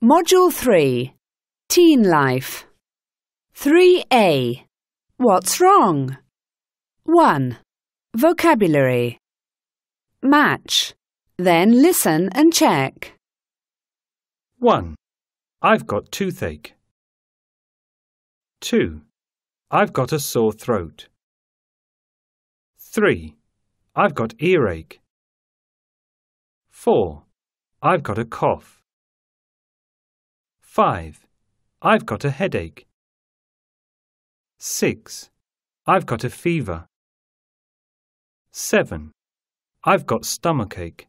Module 3 Teen Life 3A What's Wrong? 1. Vocabulary Match Then listen and check 1. I've got toothache 2. I've got a sore throat 3. I've got earache 4. I've got a cough 5. I've got a headache. 6. I've got a fever. 7. I've got stomachache.